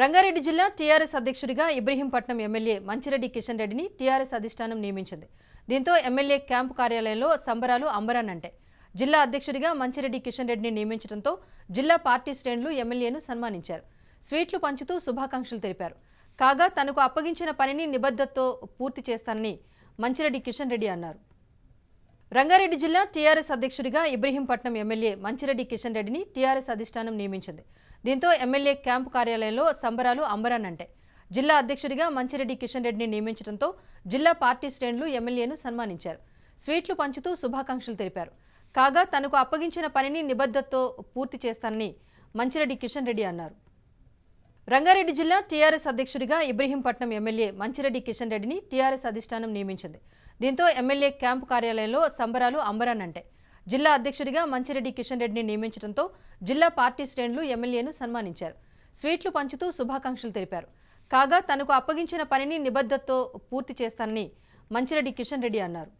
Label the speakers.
Speaker 1: రంగారెడ్డి జిల్లా టీఆర్ఎస్ అధ్యక్షుడిగా ఇబ్రహీంపట్నం ఎమ్మెల్యే మంచిరెడ్డి కిషన్ రెడ్డిని టీఆర్ఎస్ అధిష్టానం నియమించింది దీంతో ఎమ్మెల్యే క్యాంపు కార్యాలయంలో సంబరాలు అంబరానంటే జిల్లా అధ్యక్షుడిగా మంచిరెడ్డి కిషన్ రెడ్డిని నియమించడంతో జిల్లా పార్టీ శ్రేణులు ఎమ్మెల్యేను సన్మానించారు స్వీట్లు పంచుతూ శుభాకాంక్షలు తెలిపారు కాగా తనకు అప్పగించిన పనిని నిబద్ధతతో పూర్తి చేస్తానని మంచిరెడ్డి కిషన్ రెడ్డి అన్నారు రంగారెడ్డి జిల్లా టీఆర్ఎస్ అధ్యక్షుడిగా ఇబ్రహీంపట్నం ఎమ్మెల్యే మంచిరెడ్డి కిషన్ రెడ్డిని టీఆర్ఎస్ అధిష్టానం నియమించింది దీంతో ఎమ్మెల్యే క్యాంపు కార్యాలయంలో సంబరాలు అంబరానంటే జిల్లా అధ్యక్షుడిగా మంచిరెడ్డి కిషన్ రెడ్డిని నియమించడంతో జిల్లా పార్టీ శ్రేణులు ఎమ్మెల్యేను సన్మానించారు స్వీట్లు పంచుతూ శుభాకాంక్షలు తెలిపారు కాగా తనకు అప్పగించిన పనిని నిబద్ధతతో పూర్తి చేస్తానని మంచిరెడ్డి కిషన్ రెడ్డి అన్నారు రంగారెడ్డి జిల్లా టీఆర్ఎస్ అధ్యక్షుడిగా ఇబ్రహీంపట్నం ఎమ్మెల్యే మంచిరెడ్డి కిషన్ రెడ్డిని టీఆర్ఎస్ అధిష్టానం నియమించింది దీంతో ఎమ్మెల్యే క్యాంపు కార్యాలయంలో సంబరాలు అంబరానంటాయి జిల్లా అధ్యక్షుడిగా మంచిరెడ్డి కిషన్ రెడ్డిని నియమించడంతో జిల్లా పార్టీ శ్రేణులు ఎమ్మెల్యేను సన్మానించారు స్వీట్లు పంచుతూ శుభాకాంక్షలు తెలిపారు కాగా తనకు అప్పగించిన పనిని నిబద్ధతతో పూర్తి చేస్తానని మంచిరెడ్డి కిషన్ రెడ్డి అన్నారు